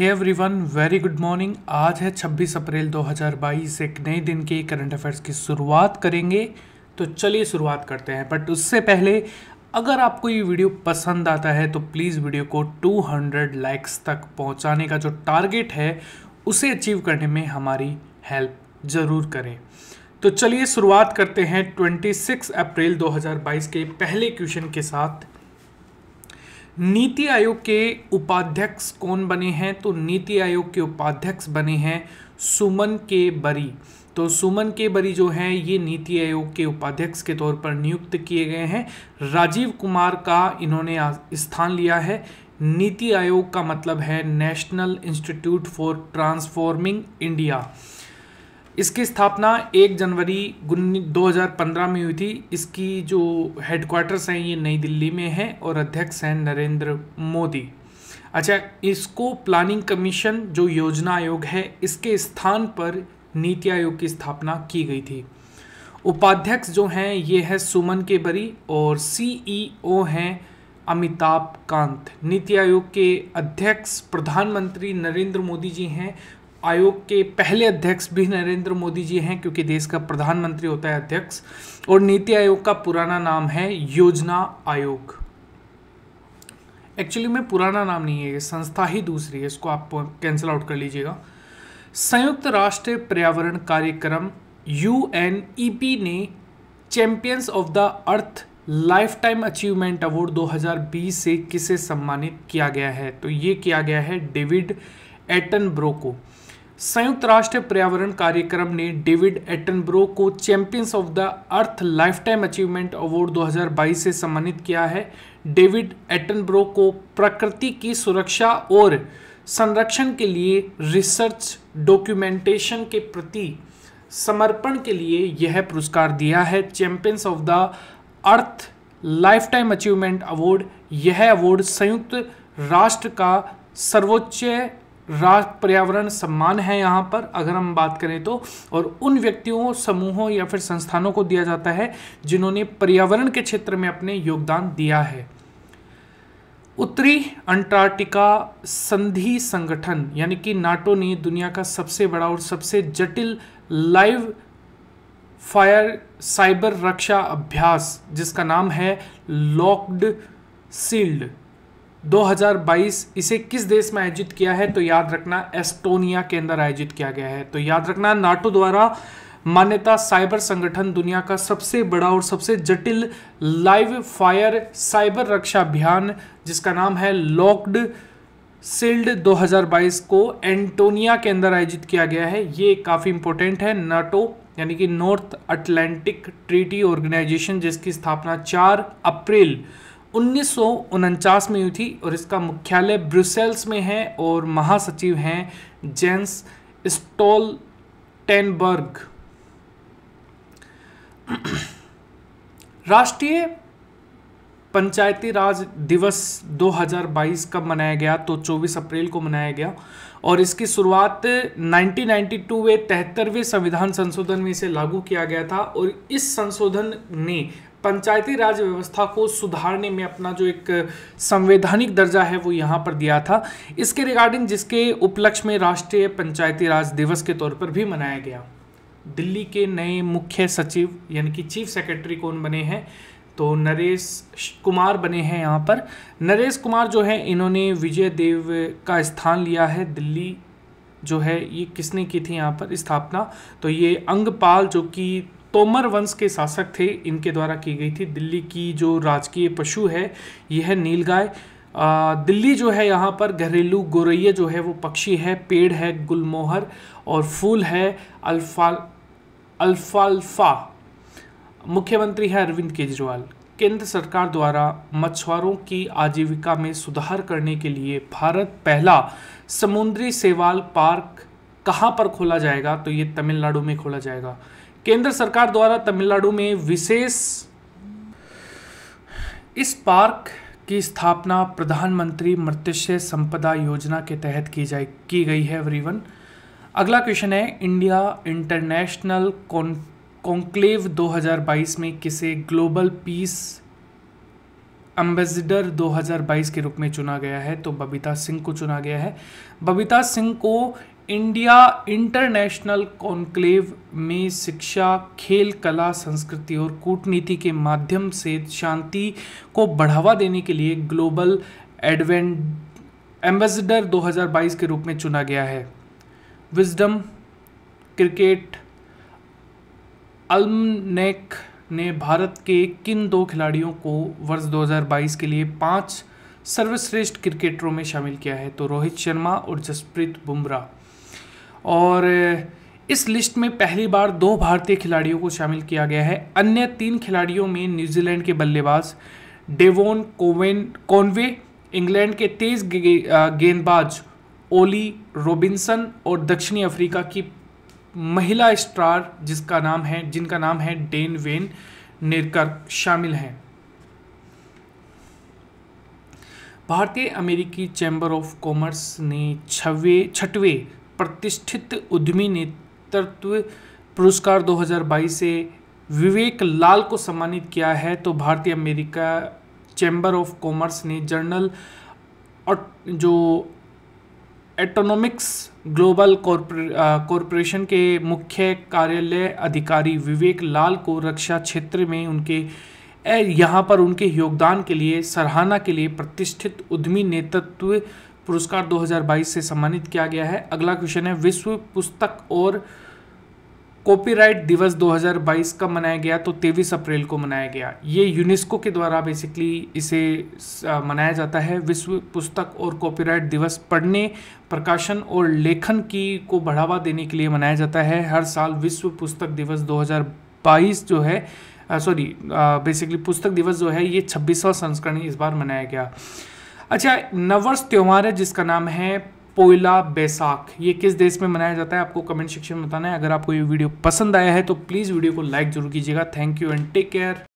every everyone very good morning आज है 26 अप्रैल 2022 एक नए दिन के करंट अफेयर्स की शुरुआत करेंगे तो चलिए शुरुआत करते हैं बट उससे पहले अगर आपको ये वीडियो पसंद आता है तो प्लीज़ वीडियो को 200 लाइक्स तक पहुंचाने का जो टारगेट है उसे अचीव करने में हमारी हेल्प ज़रूर करें तो चलिए शुरुआत करते हैं 26 अप्रैल 2022 के पहले क्वेश्चन के साथ नीति आयोग के उपाध्यक्ष कौन बने हैं तो नीति आयोग के उपाध्यक्ष बने हैं सुमन के बरी तो सुमन के बरी जो हैं ये नीति आयोग के उपाध्यक्ष के तौर पर नियुक्त किए गए हैं राजीव कुमार का इन्होंने स्थान लिया है नीति आयोग का मतलब है national institute for transforming India इसकी स्थापना 1 जनवरी 2015 में हुई थी इसकी जो हेडक्वार्टर्स हैं ये नई दिल्ली में हैं और अध्यक्ष हैं नरेंद्र मोदी अच्छा इसको प्लानिंग कमीशन जो योजना आयोग है इसके स्थान पर नीति आयोग की स्थापना की गई थी उपाध्यक्ष जो हैं ये है सुमन के बरी और सीईओ e हैं अमिताभ कांत नीति आयोग के अध्यक्ष प्रधानमंत्री नरेंद्र मोदी जी हैं आयोग के पहले अध्यक्ष भी नरेंद्र मोदी जी हैं क्योंकि देश का प्रधानमंत्री होता है अध्यक्ष और नीति आयोग का पुराना नाम है योजना आयोग एक्चुअली में पुराना नाम नहीं है ये संस्था ही दूसरी है इसको आप कैंसिल आउट कर लीजिएगा संयुक्त राष्ट्र पर्यावरण कार्यक्रम यू e ने champions of the earth lifetime achievement award 2020 से किसे सम्मानित किया गया है तो ये किया गया है डेविड एटन ब्रो को संयुक्त राष्ट्र पर्यावरण कार्यक्रम ने डेविड एटनब्रो को champions of the earth lifetime achievement award 2022 से सम्मानित किया है डेविड एटनब्रो को प्रकृति की सुरक्षा और संरक्षण के लिए रिसर्च डॉक्यूमेंटेशन के प्रति समर्पण के लिए यह पुरस्कार दिया है champions of the earth lifetime achievement award यह अवार्ड संयुक्त राष्ट्र का सर्वोच्च राष्ट्र पर्यावरण सम्मान है यहाँ पर अगर हम बात करें तो और उन व्यक्तियों समूहों या फिर संस्थानों को दिया जाता है जिन्होंने पर्यावरण के क्षेत्र में अपने योगदान दिया है उत्तरी अंटार्कटिका संधि संगठन यानी कि नाटो ने दुनिया का सबसे बड़ा और सबसे जटिल लाइव फायर साइबर रक्षा अभ्यास जिसका नाम है लॉक्ड सील्ड 2022 इसे किस देश में आयोजित किया है तो याद रखना एस्टोनिया के अंदर आयोजित किया गया है तो याद रखना नाटो द्वारा मान्यता साइबर संगठन दुनिया का सबसे बड़ा और सबसे जटिल लाइव फायर साइबर रक्षा अभियान जिसका नाम है लॉक्ड सिल्ड 2022 को एंटोनिया के अंदर आयोजित किया गया है ये काफ़ी इंपॉर्टेंट है नाटो यानी कि नॉर्थ अटलांटिक ट्रीटी ऑर्गेनाइजेशन जिसकी स्थापना 4 अप्रैल उन्नीस में हुई थी और इसका मुख्यालय ब्रुसेल्स में है और महासचिव हैं जेंस स्टोल टेनबर्ग राष्ट्रीय पंचायती राज दिवस 2022 कब मनाया गया तो 24 अप्रैल को मनाया गया और इसकी शुरुआत 1992 वे तिहत्तरवें संविधान संशोधन में इसे लागू किया गया था और इस संशोधन ने पंचायती राज व्यवस्था को सुधारने में अपना जो एक संवैधानिक दर्जा है वो यहाँ पर दिया था इसके रिगार्डिंग जिसके उपलक्ष्य में राष्ट्रीय पंचायती राज दिवस के तौर पर भी मनाया गया दिल्ली के नए मुख्य सचिव यानी कि चीफ सेक्रेटरी कौन बने हैं तो नरेश कुमार बने हैं यहाँ पर नरेश कुमार जो है इन्होंने विजय देव का स्थान लिया है दिल्ली जो है ये किसने की थी यहाँ पर स्थापना तो ये अंगपाल जो कि तोमर वंश के शासक थे इनके द्वारा की गई थी दिल्ली की जो राजकीय पशु है यह है नीलगाय दिल्ली जो है यहाँ पर घरेलू गोरैया जो है वो पक्षी है पेड़ है गुलमोहर और फूल है अल्फा अल्फाल्फा मुख्यमंत्री है अरविंद केजरीवाल केंद्र सरकार द्वारा मछुआरों की आजीविका में सुधार करने के लिए भारत पहला समुद्री सेवाल पार्क कहाँ पर खोला जाएगा तो ये तमिलनाडु में खोला जाएगा केंद्र सरकार द्वारा तमिलनाडु में विशेष इस पार्क की स्थापना प्रधानमंत्री मत्स्य संपदा योजना के तहत की जाए की गई है एवरीवन अगला क्वेश्चन है इंडिया इंटरनेशनल कॉन्क्लेव 2022 में किसे ग्लोबल पीस एम्बेसडर 2022 के रूप में चुना गया है तो बबीता सिंह को चुना गया है बबीता सिंह को इंडिया इंटरनेशनल कॉन्क्लेव में शिक्षा खेल कला संस्कृति और कूटनीति के माध्यम से शांति को बढ़ावा देने के लिए ग्लोबल एडवेंट एम्बेसडर 2022 के रूप में चुना गया है विजडम क्रिकेट अल्मनेक ने भारत के किन दो खिलाड़ियों को वर्ष 2022 के लिए पांच सर्वश्रेष्ठ क्रिकेटरों में शामिल किया है तो रोहित शर्मा और जसप्रीत बुमराह और इस लिस्ट में पहली बार दो भारतीय खिलाड़ियों को शामिल किया गया है अन्य तीन खिलाड़ियों में न्यूजीलैंड के बल्लेबाज डेवोन कोवेन कॉनवे इंग्लैंड के तेज गेंदबाज ओली रोबिन्सन और दक्षिणी अफ्रीका की महिला स्टार जिसका नाम है जिनका नाम है डेन वेन निरकर शामिल हैं भारतीय अमेरिकी चैम्बर ऑफ कॉमर्स ने छवे छठवें प्रतिष्ठित उद्यमी नेतृत्व पुरस्कार 2022 से विवेक लाल को सम्मानित किया है तो भारतीय अमेरिका चैम्बर ऑफ कॉमर्स ने जर्नल और जो एटोनॉमिक्स ग्लोबल कॉरपोरेशन के मुख्य कार्यालय अधिकारी विवेक लाल को रक्षा क्षेत्र में उनके यहाँ पर उनके योगदान के लिए सराहना के लिए प्रतिष्ठित उद्यमी नेतृत्व पुरस्कार 2022 से सम्मानित किया गया है अगला क्वेश्चन है विश्व पुस्तक और कॉपीराइट दिवस 2022 का मनाया गया तो 23 अप्रैल को मनाया गया ये यूनेस्को के द्वारा बेसिकली इसे मनाया जाता है विश्व पुस्तक और कॉपीराइट दिवस पढ़ने प्रकाशन और लेखन की को बढ़ावा देने के लिए मनाया जाता है हर साल विश्व पुस्तक दिवस 2022 जो है सॉरी बेसिकली पुस्तक दिवस जो है ये छब्बीसवां संस्करण इस बार मनाया गया अच्छा नववर्ष त्यौहार है जिसका नाम है पोइला बैसाख ये किस देश में मनाया जाता है आपको कमेंट सेक्शन में बताना है अगर आपको ये वीडियो पसंद आया है तो प्लीज़ वीडियो को लाइक जरूर कीजिएगा thank you and take care